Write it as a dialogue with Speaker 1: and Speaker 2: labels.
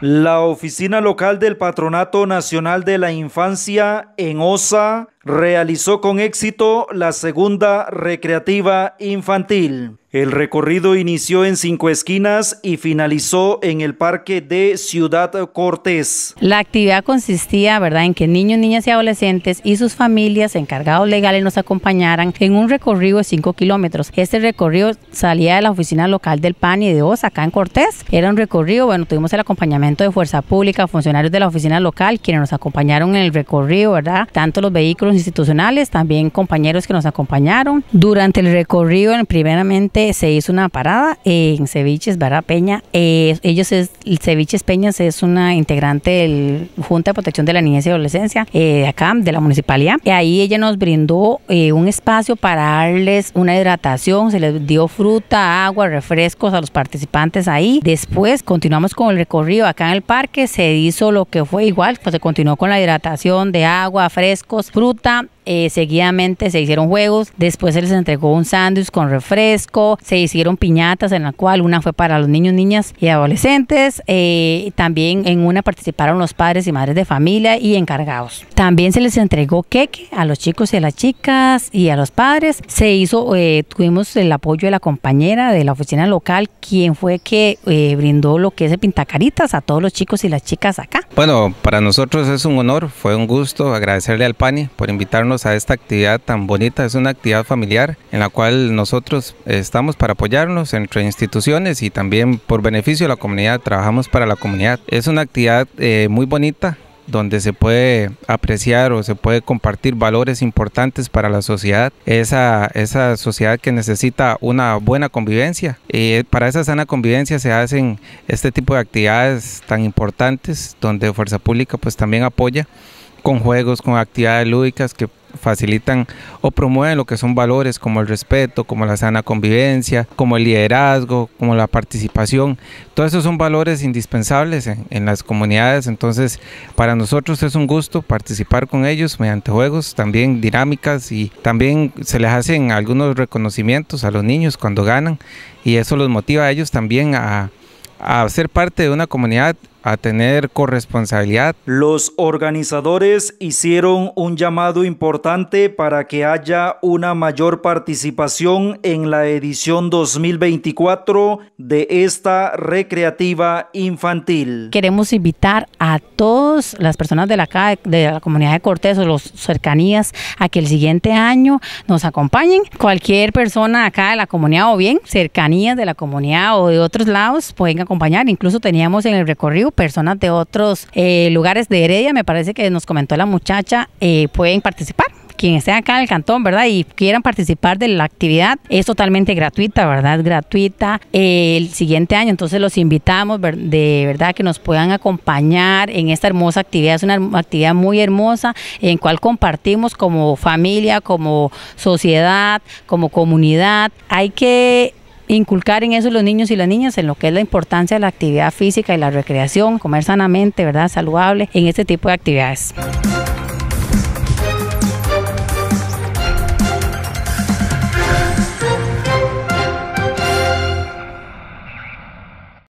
Speaker 1: La oficina local del Patronato Nacional de la Infancia en OSA realizó con éxito la segunda recreativa infantil. El recorrido inició en Cinco Esquinas y finalizó en el Parque de Ciudad Cortés.
Speaker 2: La actividad consistía, ¿verdad?, en que niños, niñas y adolescentes y sus familias encargados legales nos acompañaran en un recorrido de cinco kilómetros. Este recorrido salía de la oficina local del PAN y de OSA, acá en Cortés. Era un recorrido, bueno, tuvimos el acompañamiento de Fuerza Pública, funcionarios de la oficina local, quienes nos acompañaron en el recorrido, ¿verdad?, tanto los vehículos institucionales, también compañeros que nos acompañaron. Durante el recorrido, primeramente se hizo una parada en Ceviches Barra Peña. ellos es, el Ceviches Peñas es una integrante del Junta de Protección de la Niñez y Adolescencia de eh, acá de la municipalidad. Y ahí ella nos brindó eh, un espacio para darles una hidratación, se les dio fruta, agua, refrescos a los participantes ahí. Después continuamos con el recorrido acá en el parque, se hizo lo que fue igual, pues se continuó con la hidratación de agua, frescos, fruta pregunta Eh, seguidamente se hicieron juegos, después se les entregó un sándwich con refresco, se hicieron piñatas en la cual una fue para los niños, niñas y adolescentes, eh, también en una participaron los padres y madres de familia y encargados. También se les entregó queque a los chicos y a las chicas y a los padres. Se hizo, eh, tuvimos el apoyo de la compañera de la oficina local, quien fue que brindó lo que es el pintacaritas a todos los chicos y las chicas acá.
Speaker 3: Bueno, para nosotros es un honor, fue un gusto agradecerle al PANI por invitarnos a esta actividad tan bonita. Es una actividad familiar en la cual nosotros estamos para apoyarnos entre instituciones y también por beneficio de la comunidad, trabajamos para la comunidad. Es una actividad eh, muy bonita donde se puede apreciar o se puede compartir valores importantes para la sociedad, esa, esa sociedad que necesita una buena convivencia. Y eh, para esa sana convivencia se hacen este tipo de actividades tan importantes, donde Fuerza Pública pues también apoya con juegos, con actividades lúdicas que facilitan o promueven lo que son valores como el respeto, como la sana convivencia, como el liderazgo, como la participación. Todos esos son valores indispensables en, las comunidades, entonces para nosotros es un gusto participar con ellos mediante juegos, también dinámicas y también se les hacen algunos reconocimientos a los niños cuando ganan y eso los motiva a ellos también a, a ser parte de una comunidad a tener corresponsabilidad.
Speaker 1: Los organizadores hicieron un llamado importante para que haya una mayor participación en la edición 2024 de esta recreativa infantil.
Speaker 2: Queremos invitar a todas las personas de la, comunidad de Cortés o los cercanías a que el siguiente año nos acompañen. Cualquier persona acá de la comunidad o bien cercanías de la comunidad o de otros lados pueden acompañar. Incluso teníamos en el recorrido personas de otros eh, lugares de Heredia, me parece que nos comentó la muchacha, eh, pueden participar quien esté acá en el cantón, ¿verdad? Y quieran participar de la actividad, es totalmente gratuita, ¿verdad? gratuita eh, el siguiente año, entonces los invitamos de verdad que nos puedan acompañar en esta hermosa actividad, es una actividad muy hermosa en cual compartimos como familia, como sociedad, como comunidad. Hay que inculcar en eso los niños y las niñas en lo que es la importancia de la actividad física y la recreación, comer sanamente, ¿verdad? Saludable en este tipo de actividades.